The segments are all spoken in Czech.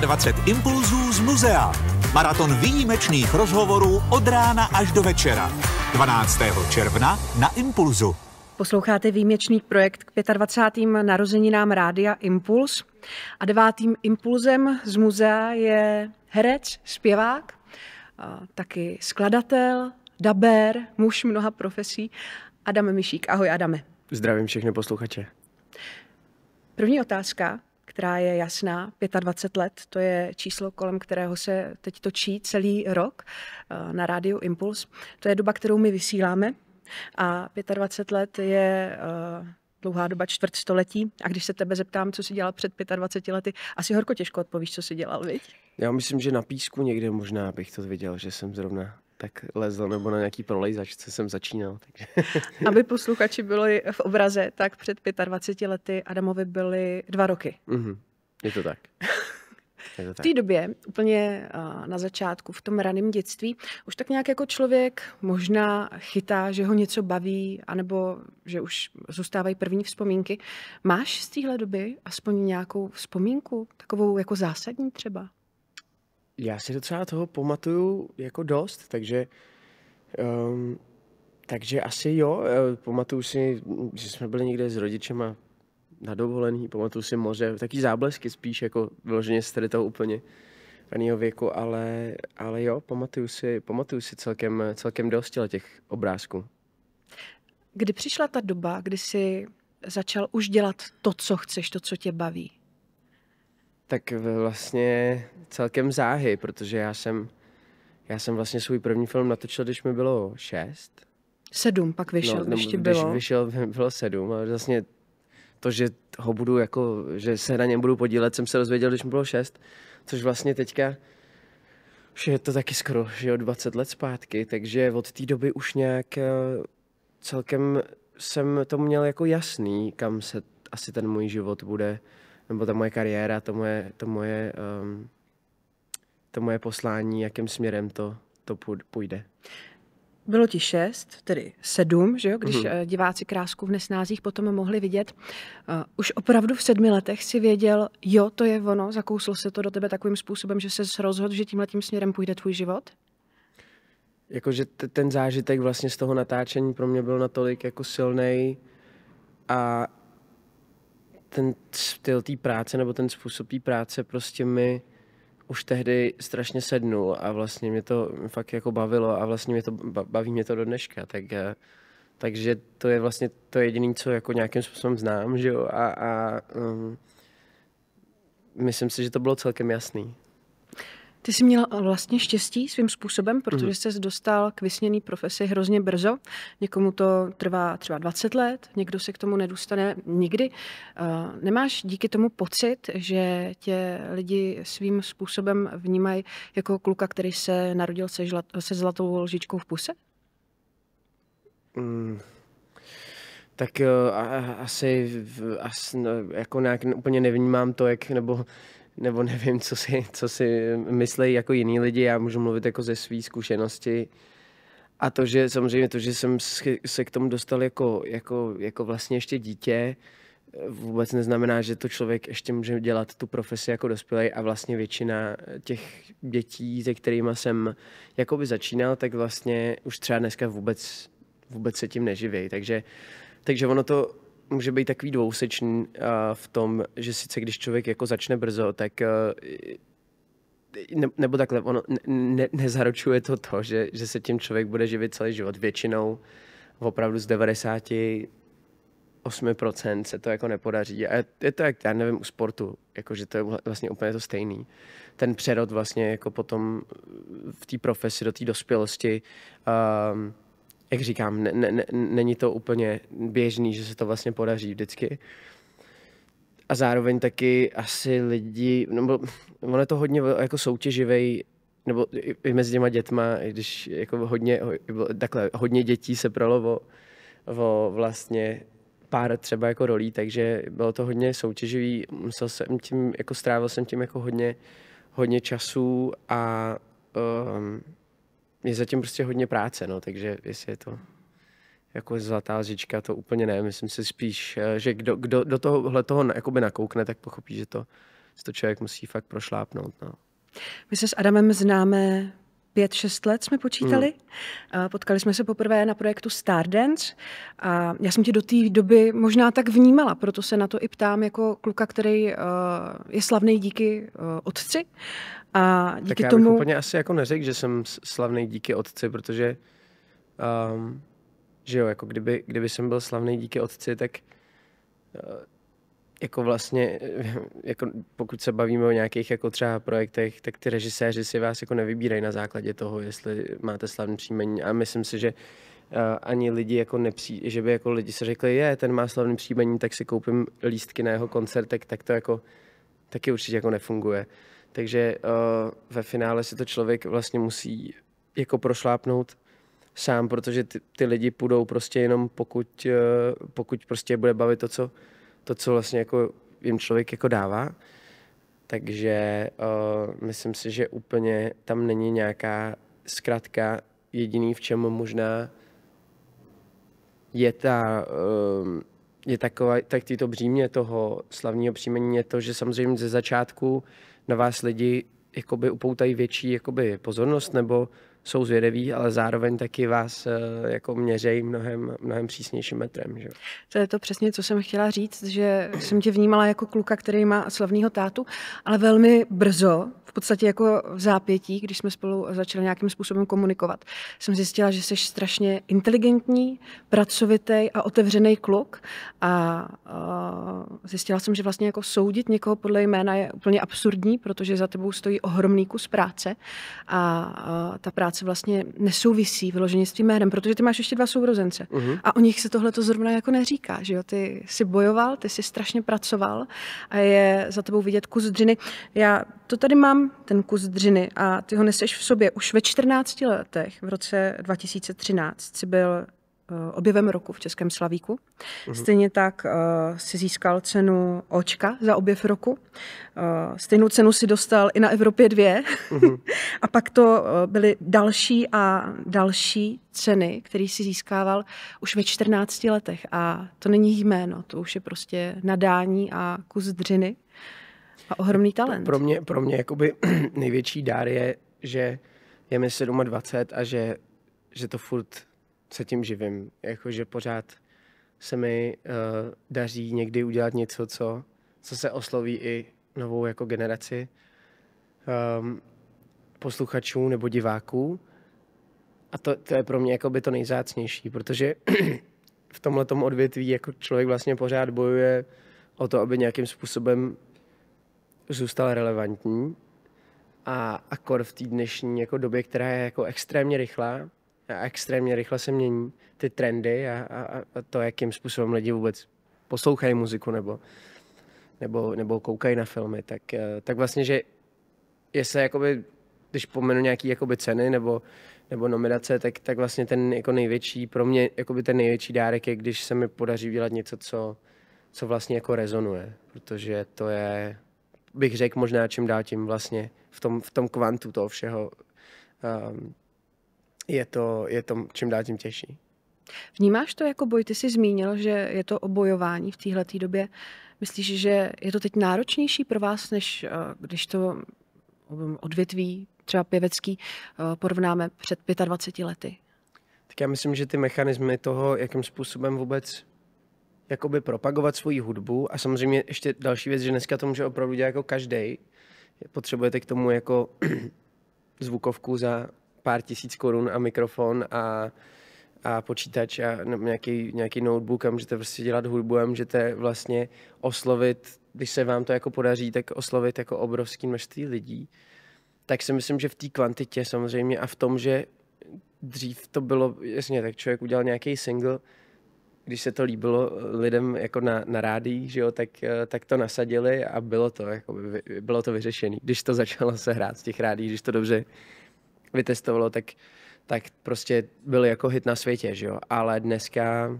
25 impulzů z muzea. Maraton výjimečných rozhovorů od rána až do večera. 12. června na Impulzu. Posloucháte výjimečný projekt k 25. narozeninám Rádia Impuls. A devátým impulzem z muzea je herec, zpěvák, taky skladatel, dabér, muž mnoha profesí, Adam Mišík. Ahoj Adame. Zdravím všechny posluchače. První otázka která je jasná, 25 let, to je číslo, kolem kterého se teď točí celý rok eh, na rádiu Impuls. To je doba, kterou my vysíláme a 25 let je eh, dlouhá doba čtvrtstoletí. A když se tebe zeptám, co si dělal před 25 lety, asi horko těžko odpovíš, co si dělal, viď? Já myslím, že na písku někde možná bych to viděl, že jsem zrovna tak lezl nebo na nějaký prolejzačce jsem začínal. Takže. Aby posluchači byli v obraze, tak před 25 lety Adamovi byly dva roky. Mm-hmm. Je to tak. V té době, úplně na začátku, v tom raném dětství, už tak nějak jako člověk možná chytá, že ho něco baví, anebo že už zůstávají první vzpomínky. Máš z téhle doby aspoň nějakou vzpomínku, takovou jako zásadní třeba? já si docela toho pamatuju jako dost, takže um, takže asi jo, e, pamatuju si, že jsme byli někde s rodičema na dovolený, pamatuju si moře, taky záblesky spíš, jako vyloženě z tady toho úplně raného věku, ale, ale jo, pamatuju si, pamatuju si celkem, celkem dost těch obrázků. Kdy přišla ta doba, kdy jsi začal už dělat to, co chceš, to, co tě baví? tak vlastně celkem záhy, protože já jsem, já jsem vlastně svůj první film natočil, když mi bylo šest. Sedm pak vyšel, no, když ti bylo. Když vyšel, bylo sedm, ale vlastně to, že ho budu jako, že se na něm budu podílet, jsem se dozvěděl, když mi bylo šest, což vlastně teďka už je to taky skoro, že o 20 let zpátky, takže od té doby už nějak eh, celkem jsem to měl jako jasný, kam se asi ten můj život bude nebo ta moje kariéra, to moje, to moje, um, to moje poslání, jakým směrem to, to půjde. Bylo ti šest, tedy sedm, že jo, když mm-hmm. diváci Krásku v nesnázích potom mohli vidět. Uh, už opravdu v sedmi letech si věděl, jo, to je ono, zakousl se to do tebe takovým způsobem, že se rozhodl, že tímhle tím směrem půjde tvůj život? Jakože t- ten zážitek vlastně z toho natáčení pro mě byl natolik jako silný a ten styl té práce nebo ten způsob té práce prostě mi už tehdy strašně sednul a vlastně mě to fakt jako bavilo a vlastně mě to, baví mě to do dneška, tak, eh, takže to je vlastně to jediné, co jako nějakým způsobem znám, že jo, a, a um, myslím si, že to bylo celkem jasný. Ty jsi měla eh, vlastně štěstí svým způsobem, protože mhm. jsi dostal k vysněný profesi hrozně brzo. Někomu to trvá třeba 20 let, někdo se k tomu nedostane nikdy. Eh, nemáš díky tomu pocit, že tě lidi svým způsobem vnímají jako kluka, který se narodil se, žlat, se zlatou lžičkou v puse? Mm. Tak eh, a, asi, as, no, jako nějak úplně nevnímám to, jak, nebo nebo nevím, co si, co si myslí jako jiní lidi, já můžu mluvit jako ze své zkušenosti. A to, že samozřejmě to, že jsem se k tomu dostal jako, jako, jako vlastně ještě dítě, vůbec neznamená, že to člověk ještě může dělat tu profesi jako dospělý a vlastně většina těch dětí, se kterými jsem jakoby začínal, tak vlastně už třeba dneska vůbec, vůbec se tím neživí. Takže, takže ono to může být takový dvousečný uh, v tom, že sice když člověk jako začne brzo, tak uh, ne, nebo takhle, ono ne, nezaručuje to to, že, že se tím člověk bude živit celý život. Většinou opravdu z 98% se to jako nepodaří. A je to jak, já nevím, u sportu, jakože to je vlastně úplně to stejný. Ten přerod vlastně jako potom v té profesi do té dospělosti um, jak říkám, ne, ne, není to úplně běžný, že se to vlastně podaří vždycky. A zároveň taky asi lidi, nebo ono je to hodně jako soutěživý nebo i mezi těma dětma, když jako hodně, takhle, hodně dětí se pralo o, o vlastně pár třeba jako rolí, takže bylo to hodně soutěživý, musel jsem tím, jako strávil jsem tím jako hodně, hodně času a um, je zatím prostě hodně práce, no, takže jestli je to jako zlatá zička, to úplně ne. Myslím si spíš, eh, že kdo, kdo do tohohle toho jakoby nakoukne, tak pochopí, že to, že to člověk musí fakt prošlápnout. No. My se s Adamem známe pět, šest let jsme počítali. Hmm. Eh, potkali jsme se poprvé na projektu Stardance a já jsem tě do té doby možná tak vnímala, proto se na to i ptám jako kluka, který eh, je slavný díky otci a díky tak já bych tomu... úplně asi jako neřekl, že jsem slavný díky otci, protože um, že jo, jako kdyby, kdyby jsem byl slavný díky otci, tak uh, jako vlastně, jako pokud se bavíme o nějakých jako třeba projektech, tak ty režiséři si vás jako nevybírají na základě toho, jestli máte slavný příjmení. A myslím si, že uh, ani lidi jako nepří, že by jako lidi se řekli, je, ten má slavný příjmení, tak si koupím lístky na jeho koncert, tak, tak to jako taky určitě jako nefunguje. Takže uh, ve finále si to člověk vlastně musí jako prošlápnout sám, protože ty, ty lidi půjdou prostě jenom pokud, uh, pokud prostě bude bavit to, co, to, co vlastně jako jim člověk jako dává. Takže uh, myslím si, že úplně tam není nějaká zkratka jediný, v čem možná je ta, uh, je taková, tak to břímě toho slavního příjmení je to, že samozřejmě ze začátku na vás lidi jakoby upoutají větší jakoby pozornost nebo jsou zvědaví, ale zároveň taky vás eh, jako měřejí mnohem, mnohem přísnějším metrem. Že? To je to přesně, co jsem chtěla říct, že jsem tě vnímala jako kluka, který má slavného tátu, ale velmi brzo, v podstatě jako v zápětí, když jsme spolu začali nějakým způsobem komunikovat, jsem zjistila, že jsi strašně inteligentní, pracovitý a otevřený kluk a, eh, zjistila jsem, že vlastně jako soudit někoho podle jména je úplně absurdní, protože za tebou stojí ohromný kus práce a eh, ta práce práce vlastně nesouvisí vyloženě s tím jménem, protože ty máš ještě dva sourozence. Uh-huh. A o nich se tohle to zrovna jako neříká, že jo? Ty jsi bojoval, ty jsi strašně pracoval a je za tebou vidět kus dřiny. Já to tady mám, ten kus dřiny a ty ho neseš v sobě už ve 14 letech, v roce 2013 jsi byl Eh, objevem roku v Českém Slavíku. Mhm. Stejně tak uh, si získal cenu Očka za objev roku. Uh, stejnou cenu si dostal i na Evropě dvě. Mhm. a pak to byly další a další ceny, které si získával už ve 14 letech. A to není jméno, to už je prostě nadání a kus dřiny a ohromný talent. Pro mě, pro mě jakoby největší dár je, že je mi 27 a že, že to furt se tím živím. Jakože pořád se mi uh, daří někdy udělat něco, co, co se osloví i novou jako generaci um, posluchačů nebo diváků. A to, to je pro mě jako by to nejzácnější, protože v tomhle odvětví jako člověk vlastně pořád bojuje o to, aby nějakým způsobem zůstal relevantní. A akor v té dnešní jako době, která je jako extrémně rychlá, a extrémně rychle se mění ty trendy a, a, a to, jakým způsobem lidi vůbec poslouchají muziku nebo, nebo, nebo koukají na filmy, tak, eh, tak vlastně, že je se jakoby, když pomenu nějaký jakoby ceny nebo, nebo nominace, tak, tak vlastně ten jako největší, pro mě jakoby ten největší dárek je, když se mi podaří udělat něco, co, co vlastně jako rezonuje, protože to je, bych řekl možná čím dál tím vlastně v tom, v tom kvantu toho všeho um, je to, je to čím dál tím těžší. Vnímáš to jako boj? Ty jsi zmínil, že je to obojování v téhle době. Myslíš, že je to teď náročnější pro vás, než eh, když to mm, odvětví, třeba pěvecký, eh, porovnáme před 25 lety? Tak já myslím, že ty mechanismy toho, jakým způsobem vůbec jakoby propagovat svoji hudbu a samozřejmě ještě další věc, že dneska to může opravdu dělat jako každý. Potřebujete k tomu jako zvukovku za pár tisíc korun a mikrofon a, a počítač a nějaký, nějaký notebook a můžete prostě dělat hudbu a můžete vlastně oslovit, když se vám to jako podaří, tak oslovit jako obrovský množství lidí. Tak si myslím, že v té kvantitě samozřejmě a v tom, že dřív to bylo, jasně, tak člověk udělal nějaký single, když se to líbilo eh, lidem jako na, na rádi, že jo, tak, eh, tak to nasadili a bylo to, jako by, bylo to vyřešené. Když to začalo se hrát z těch rádí, když to dobře vytestovalo, tak, tak prostě byl jako hit na světě, že jo? Ale dneska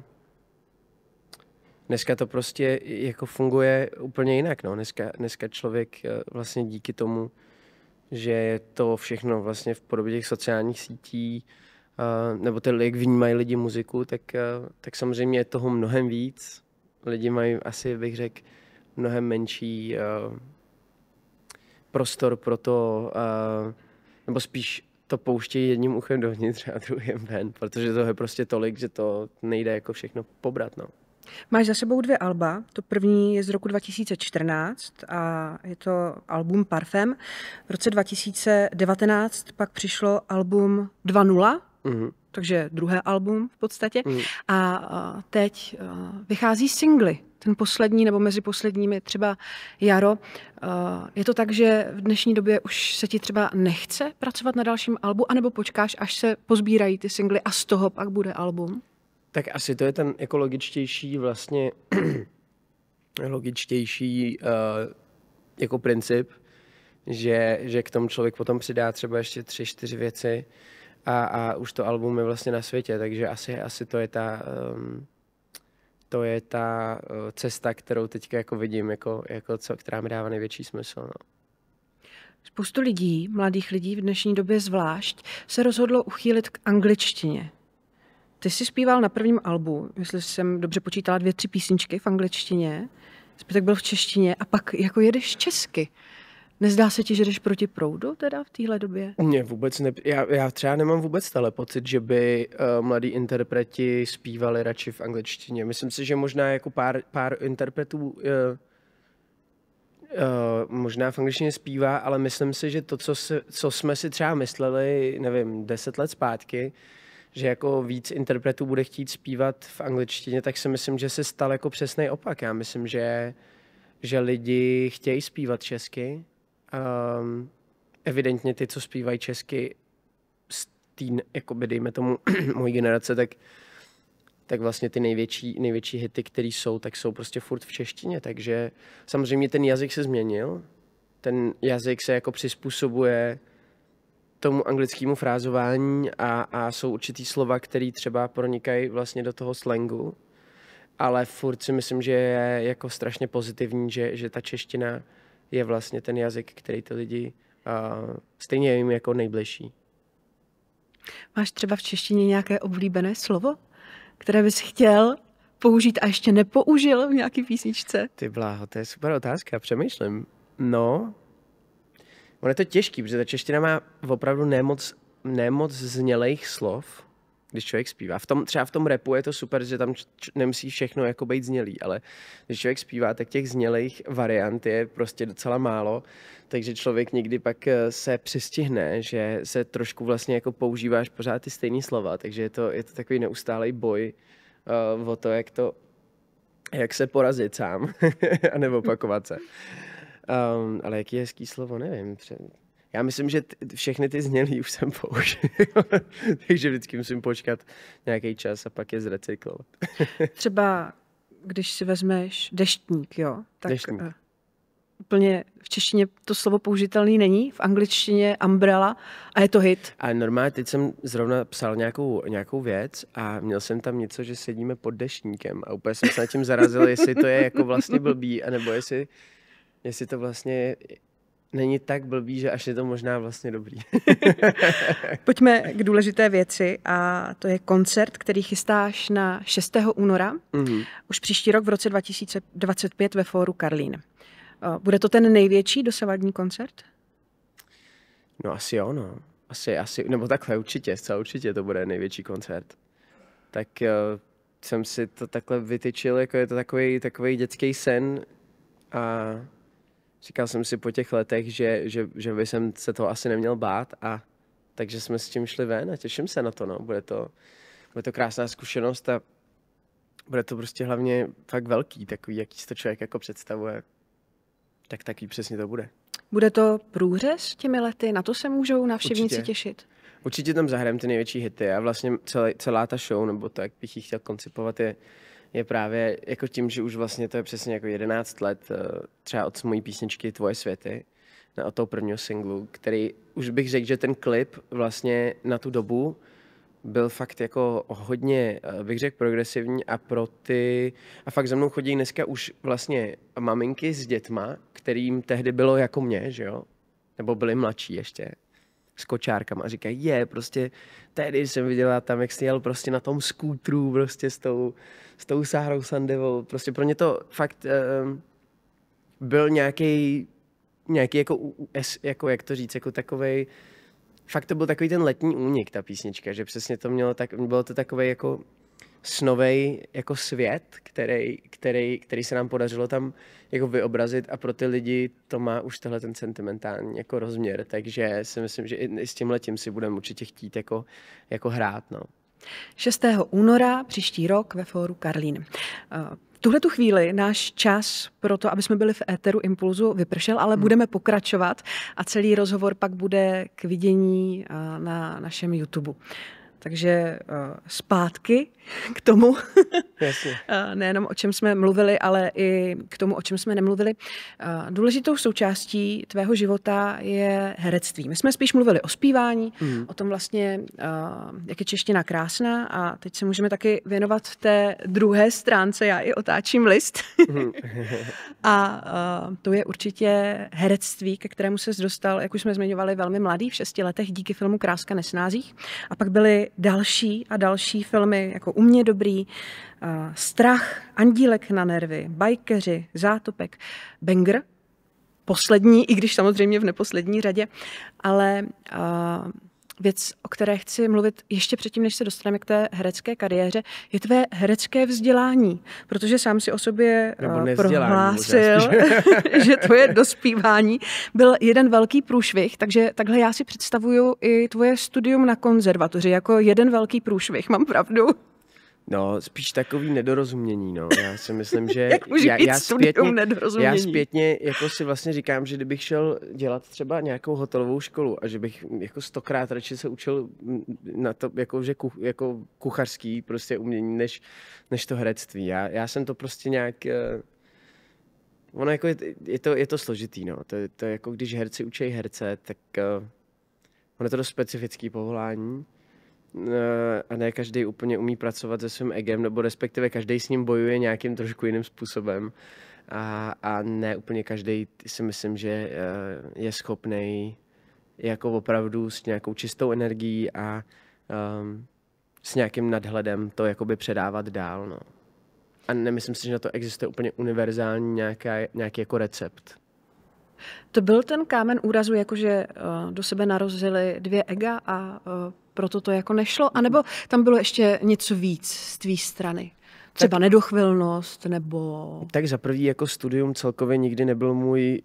dneska to prostě jako funguje úplně jinak. No. Dneska, dneska člověk eh, vlastně díky tomu, že je to všechno vlastně v podobě těch sociálních sítí, eh, nebo ty, jak vnímají lidi muziku, tak, eh, tak samozřejmě je toho mnohem víc. Lidi mají asi, bych řekl, mnohem menší prostor pro to, nebo spíš to pouštějí jedním uchem dovnitř a druhým ven, protože toho je prostě tolik, že to nejde jako všechno pobrat. No. Máš za sebou dvě alba. To první je z roku 2014 a je to album Parfém. V roce 2019 pak přišlo album 2.0, mm-hmm. takže druhé album v podstatě. Mm. A teď vychází singly ten poslední nebo mezi posledními třeba jaro. Eh, je to tak, že v dnešní době už se ti třeba nechce pracovat na dalším albu, anebo počkáš, až se pozbírají ty singly a z toho pak bude album? Tak asi to je ten ekologičtější vlastně logičtější eh, jako princip, že, že k tomu člověk potom přidá třeba ještě tři, čtyři věci a, a už to album je vlastně na světě, takže asi, asi to je ta, um, to je ta eh, cesta, kterou teď jako vidím, jako, jako co, která mi dává největší smysl. No. Spoustu lidí, mladých lidí v dnešní době zvlášť, se rozhodlo uchýlit k angličtině. Ty jsi zpíval na prvním albu, jestli jsem dobře počítala, dvě, tři písničky v angličtině, zbytek byl v češtině a pak jako jedeš česky. Nezdá se ti, že jdeš proti proudu teda v téhle době? Mně vůbec ne. Já, já třeba nemám vůbec tele pocit, že by uh, mladí interpreti zpívali radši v angličtině. Myslím si, že možná jako pár, pár interpretů uh, Uh, možná v angličtině zpívá, ale myslím si, že to, co, si, co jsme si třeba mysleli, nevím, deset let zpátky, že jako víc interpretů bude chtít zpívat v angličtině, tak si myslím, že se stal jako přesný opak. Já myslím, že, že lidi chtějí zpívat česky, um, evidentně ty, co zpívají česky z jako jakoby dejme tomu mojí generace, tak tak vlastně ty největší, největší hity, které jsou, tak jsou prostě furt v češtině, takže samozřejmě ten jazyk se změnil, ten jazyk se jako přizpůsobuje tomu anglickému frázování a, a jsou určitý slova, které třeba pronikají vlastně do toho slangu, ale furt si myslím, že je jako strašně pozitivní, že, že ta čeština je vlastně ten jazyk, který ty lidi a stejně jim jako nejbližší. Máš třeba v češtině nějaké oblíbené slovo, které bys chtěl použít a ještě nepoužil v nějaký písničce? Ty bláho, to je super otázka, přemýšlím. No, ono je to těžký, protože ta čeština má opravdu nemoc, nemoc znělejch slov, když člověk zpívá. V tom, třeba v tom repu je to super, že tam č- nemusí všechno jako být znělý, ale když člověk zpívá, tak těch znělých variant je prostě docela málo, takže člověk někdy pak eh, se přistihne, že se trošku vlastně jako používáš pořád ty stejné slova, takže je to, je to takový neustálý boj uh, o to, jak to, jak se porazit sám a neopakovat se. Um, ale jaký je hezký slovo, nevím já myslím, že t- všechny ty znělý už jsem použil, takže vždycky musím počkat nějaký čas a pak je zrecyklovat. Třeba když si vezmeš deštník, jo, tak deštník. Uh, úplně v češtině to slovo použitelný není, v angličtině umbrella a je to hit. A normálně teď jsem zrovna psal nějakou, nějakou věc a měl jsem tam něco, že sedíme pod deštníkem a úplně jsem se nad tím zarazil, jestli to je jako vlastně blbý, anebo jestli, jestli to vlastně není tak blbý, že až je to možná vlastně dobrý. Pojďme k důležité věci a to je koncert, který chystáš na 6. února, mm-hmm. už příští rok v roce 2025 ve fóru Karlín. Eh, bude to ten největší dosavadní koncert? No asi jo, no. Asi, asi, nebo takhle určitě, zcela určitě to bude největší koncert. Tak uh, jsem si to takhle vytyčil, jako je to takový, takový dětský sen a říkal jsem si po těch letech, že, že, že by jsem se toho asi neměl bát a takže jsme s tím šli ven a těším se na to, no. Bude to, bude to krásná zkušenost a bude to prostě hlavně fakt velký, takový, jaký si to člověk jako představuje, tak taky přesně to bude. Bude to průřez těmi lety? Na to se můžou návštěvníci těšit? Určitě tam zahrajeme ty největší hity a vlastně celý, celá ta show, nebo to, jak bych ji chtěl koncipovat, je je právě jako tím, že už vlastně to je přesně jako 11 let, eh, třeba od mojí písničky Tvoje světy, na od toho prvního singlu, který už bych řekl, že ten klip vlastně na tu dobu byl fakt jako hodně, eh, bych řekl, progresivní a pro ty, a fakt za mnou chodí dneska už vlastně maminky s dětma, kterým tehdy bylo jako mě, že jo, nebo byli mladší ještě s kočárkama a říkají, je, prostě tehdy jsem viděla tam, jak jsi jel prostě na tom skútru, prostě s tou, s tou Sahrou Sandevou, prostě pro ně to fakt uh, byl nějaký nějaký jako, jako, jak to říct, jako takovej, fakt to byl takový ten letní únik, ta písnička, že přesně to mělo tak, bylo to takové jako snovej jako svět, který, který, který se nám podařilo tam jako vyobrazit a pro ty lidi to má už tenhle ten sentimentální jako rozměr, takže si myslím, že i s tím letím si budeme určitě chtít jako, jako hrát. No. 6. února příští rok ve fóru Karlín. V eh, tuhle tu chvíli náš čas pro to, aby jsme byli v éteru Impulzu, vypršel, ale hmm. budeme pokračovat a celý rozhovor pak bude k vidění eh, na našem YouTube. Takže eh, zpátky k tomu, Eh, nejenom o čem jsme mluvili, ale i k tomu, o čem jsme nemluvili. Eh, důležitou součástí tvého života je herectví. My jsme spíš mluvili o zpívání, mm. o tom vlastně, eh, jak je čeština krásná a teď se můžeme taky věnovat té druhé stránce. Já i otáčím list. Hmm. a to je určitě herectví, ke kterému se dostal, jak už jsme zmiňovali, velmi mladý v šesti letech díky filmu Kráska nesnázích. A pak byly další a další filmy, jako U mě dobrý, strach, andílek na nervy, bajkeři, zátopek, banger, poslední, i když samozřejmě v neposlední řadě, ale uh, věc, o které chci mluvit ještě předtím, než se dostaneme k té herecké kariéře, je tvé herecké vzdělání, protože sám si o sobě uh, prohlásil, že tvoje dospívání byl jeden velký průšvih, takže takhle já si představuju i tvoje studium na konzervatoři jako jeden velký průšvih, mám pravdu? No, spíš takový nedorozumění, no. Já si myslím, že... Jak může já, být já, zpětně, nedorozumění? já zpětně jako si vlastně říkám, že kdybych šel dělat třeba nějakou hotelovou školu a že bych jako stokrát radši se učil na to, jako, že kuch, jako kuchařský prostě umění, než, než to herectví. Já, já jsem to prostě nějak... Eh, ono jako je, je, to, je to složitý, no. To, to jako když herci učí herce, tak eh, ono je to dost specifický povolání. Eh, a ne každý úplně umí pracovat se svým egem, nebo respektive každý s ním bojuje nějakým trošku jiným způsobem. A, a ne úplně každý si myslím, že eh, je schopný jako opravdu s nějakou čistou energií a um, s nějakým nadhledem to jakoby předávat dál. No. A nemyslím si, že na to existuje úplně univerzální nějaká, nějaký jako recept. To byl ten kámen úrazu, jakože eh, do sebe narozily dvě ega a eh, proto to jako nešlo? A nebo tam bylo ještě něco víc z tvé strany? Třeba tak, nedochvilnost nebo... Tak za prvý jako studium celkově nikdy nebyl můj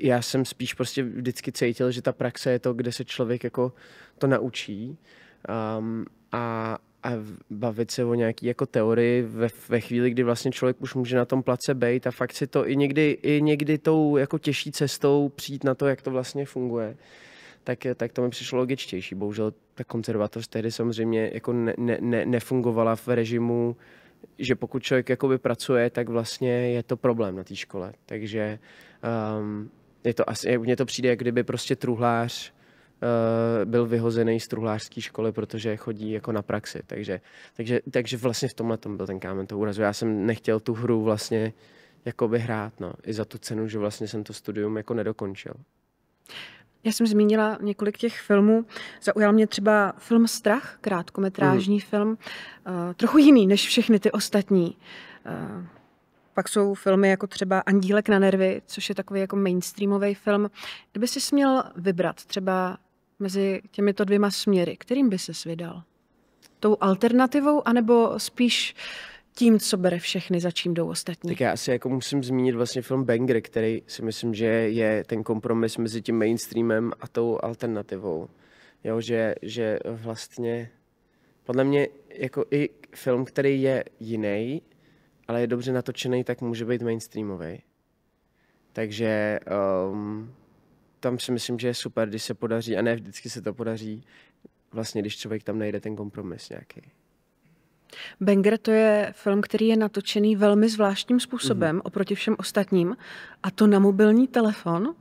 já jsem spíš prostě vždycky cítil, že ta praxe je to, kde se člověk jako to naučí. Um, a, a bavit se o nějaký jako teorii ve, ve chvíli, kdy vlastně člověk už může na tom place být a fakt si to i někdy, i někdy tou jako těžší cestou přijít na to, jak to vlastně funguje, tak, tak to mi přišlo logičtější. Bohužel ta konzervatoř tehdy samozřejmě jako ne, ne, ne, nefungovala v režimu, že pokud člověk jakoby pracuje, tak vlastně je to problém na té škole. Takže um, je to asi, mně to přijde, jak kdyby prostě truhlář Eh, byl vyhozený z truhlářské školy, protože chodí jako na praxi. Takže, takže, takže vlastně v tomhle tom byl ten kámen toho úrazu. Já jsem nechtěl tu hru vlastně jakoby hrát, no. I za tu cenu, že vlastně jsem to studium jako nedokončil. Já jsem zmínila několik těch filmů. Zaujal mě třeba film Strach, krátkometrážní mm. film, uh, trochu jiný než všechny ty ostatní. Uh, pak jsou filmy jako třeba Andílek na nervy, což je takový jako mainstreamový film. Kdyby si směl vybrat třeba mezi těmito dvěma směry, kterým by se vydal? Tou alternativou, anebo spíš tím, co bere všechny, za čím jdou ostatní. Tak já si jako musím zmínit vlastně film Banger, který si myslím, že je ten kompromis mezi tím mainstreamem a tou alternativou. Jo, že, že vlastně podle mě jako i film, který je jiný, ale je dobře natočený, tak může být mainstreamový. Takže um, tam si myslím, že je super, když se podaří, a ne vždycky se to podaří, vlastně když člověk tam najde ten kompromis nějaký. Banger to je film, který je natočený velmi zvláštním způsobem mm-hmm. oproti všem ostatním a to na mobilní telefon.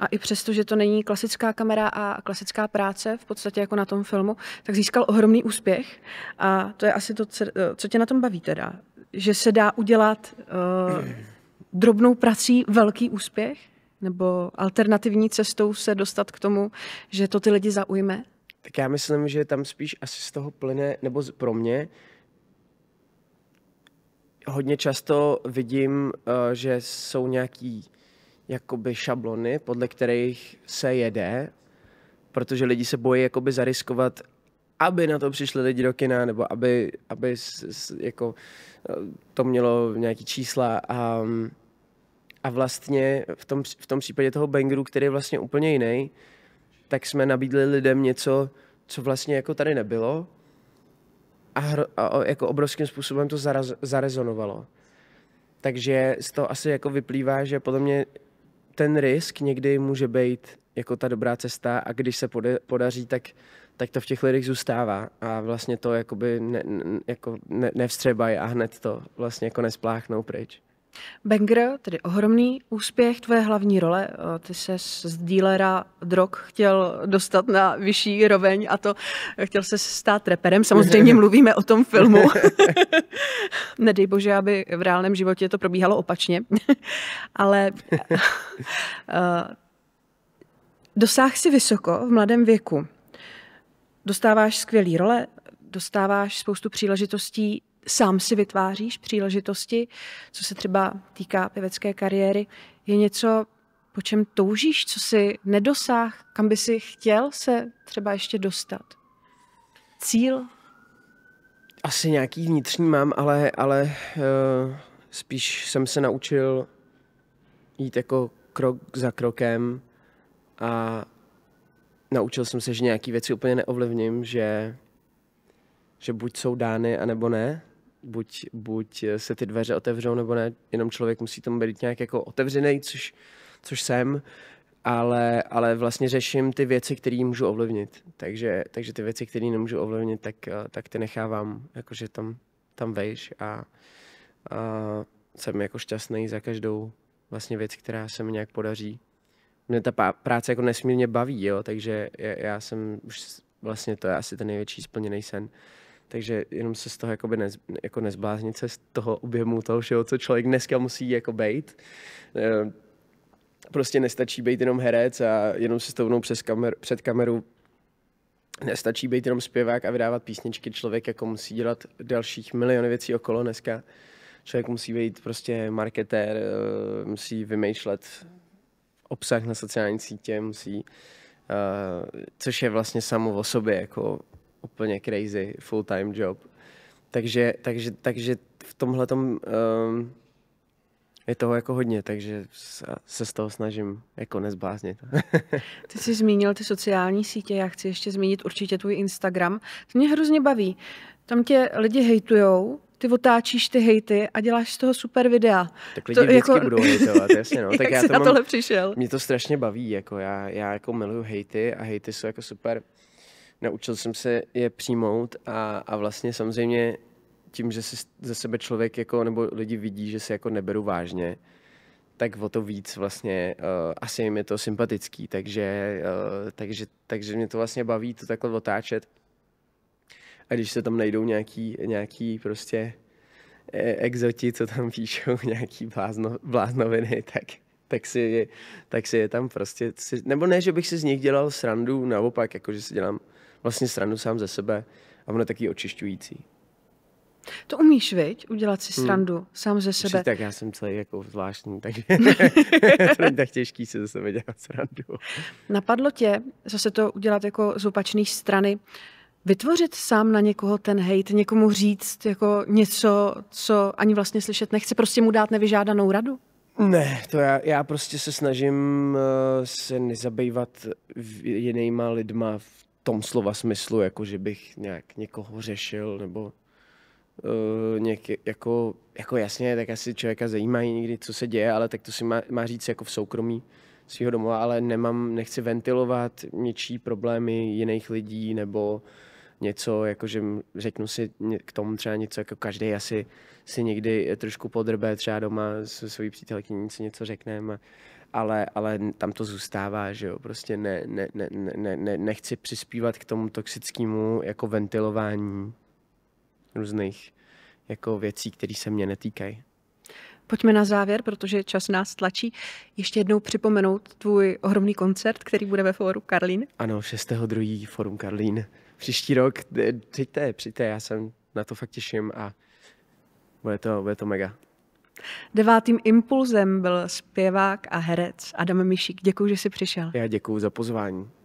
A i přesto, že to není klasická kamera a klasická práce, v podstatě jako na tom filmu, tak získal ohromný úspěch. A to je asi to, co tě na tom baví teda. Že se dá udělat uh, drobnou prací velký úspěch? nebo alternativní cestou se dostat k tomu, že to ty lidi zaujme? Tak já myslím, že tam spíš asi z toho plyne, nebo pro mě, hodně často vidím, eh, že jsou nějaký jakoby šablony, podle kterých se jede, protože lidi se bojí jakoby zariskovat, aby na to přišli lidi do kina, nebo aby, aby jako, eh, to mělo nějaký čísla. A, mm, a vlastně v tom, v tom případě toho bangeru, který je vlastně úplně jiný, tak jsme nabídli lidem něco, co vlastně jako tady nebylo a, hro, a jako obrovským způsobem to zaraz, zarezonovalo. Takže z toho asi jako vyplývá, že podle mě ten risk někdy může být jako ta dobrá cesta a když se pode, podaří, tak, tak to v těch lidech zůstává a vlastně to jakoby ne, jako ne, nevstřebají a hned to vlastně jako nespláchnou pryč. Banger, tedy ohromný úspěch tvoje hlavní role. Eh, ty se z dílera drog chtěl dostat na vyšší roveň a to eh, chtěl se stát reperem. Samozřejmě mluvíme o tom filmu. Nedej bože, aby v reálném životě to probíhalo opačně. Ale eh, dosáh si vysoko v mladém věku. Dostáváš skvělý role, dostáváš spoustu příležitostí sám si vytváříš příležitosti, co se třeba týká pěvecké kariéry, je něco, po čem toužíš, co si nedosáh, kam by si chtěl se třeba ještě dostat? Cíl? Asi nějaký vnitřní mám, ale, ale uh, spíš jsem se naučil jít jako krok za krokem a naučil jsem se, že nějaký věci úplně neovlivním, že, že buď jsou dány, anebo ne buď, buď se ty dveře otevřou, nebo ne, jenom člověk musí tomu být nějak jako otevřený, což, což jsem, ale, ale vlastně řeším ty věci, které můžu ovlivnit. Takže, takže ty věci, které nemůžu ovlivnit, tak, tak ty nechávám, jakože tam, tam vejš a, a jsem jako šťastný za každou vlastně věc, která se mi nějak podaří. Mě ta práce jako nesmírně baví, jo, takže já, já jsem už vlastně to je asi ten největší splněný sen. Takže jenom se z toho jakoby nez, jako nezbláznit se z toho objemu toho všeho, co člověk dneska musí jako bejt. Eh, prostě nestačí být jenom herec a jenom se stovnou přes kamer, před kameru nestačí být jenom zpěvák a vydávat písničky. Člověk jako musí dělat dalších miliony věcí okolo dneska. Člověk musí být prostě marketér, eh, musí vymýšlet obsah na sociální sítě, musí, eh, což je vlastně samo o sobě jako úplně crazy full-time job. Takže, takže, takže v tomhle um, ehm, je toho jako hodně, takže se z toho snažím jako nezbláznit. Ty jsi zmínil ty sociální sítě, já chci ještě zmínit určitě tvůj Instagram. To mě hrozně baví. Tam tě lidi hejtujou, ty otáčíš ty hejty a děláš z toho super videa. Tak lidi to, vždycky jako... budou hejtovat, jasně no. tak Jak já jsi to na mám, tohle přišel? Mě to strašně baví, jako já, já jako miluju hejty a hejty jsou jako super naučil jsem se je přijmout a, a vlastně samozřejmě tím, že si ze sebe člověk jako, nebo lidi vidí, že se jako neberu vážně, tak o to víc vlastně uh, asi jim je to sympatický, takže, uh, takže, takže mě to vlastně baví to takhle otáčet. A když se tam najdou nějaký, nějaký prostě eh, exoti, co tam píšou, nějaký blázno, bláznoviny, tak tak si, tak si je tam prostě, si, nebo ne, že bych si z nich dělal srandu, naopak, jakože si dělám vlastně srandu sám ze sebe a ono taky očišťující. To umíš, viď? Udělat si hmm. srandu hmm. sám ze sebe. Přič, tak já jsem celý jako zvláštní, takže to není tak těžký si ze sebe dělat srandu. Napadlo tě zase to udělat jako z opačné strany, vytvořit sám na někoho ten hejt, někomu říct jako něco, co ani vlastně slyšet nechce prostě mu dát nevyžádanou radu? Ne, to já, já prostě se snažím uh, se nezabývat jinýma lidma v tom slova smyslu, jako že bych nějak někoho řešil, nebo uh, eh, něk, jako, jako jasně, tak asi člověka zajímá někdy, co se děje, ale tak to si má, má říct jako v soukromí svého domova, ale nemám, nechci ventilovat něčí problémy jiných lidí, nebo uh, něco, jakože řeknu si k tomu třeba něco, jako každý asi si někdy trošku podrbe třeba doma se svojí přítelkyní si něco řekneme, ale, ale tam to zůstává, že jo, prostě ne, ne, ne, ne, ne, nechci přispívat k tomu toxickému jako ventilování různých jako věcí, které se mě netýkají. Pojďme na závěr, protože čas nás tlačí. Ještě jednou připomenout tvůj ohromný koncert, který bude ve Fóru Karlín. Ano, 6.2. Fórum Karlín příští rok, přijďte, eh, přijďte, já jsem na to fakt těším a bude to, bude to mega. Devátým impulzem byl zpěvák a herec Adam Mišík. Děkuji, že jsi přišel. Já děkuji za pozvání.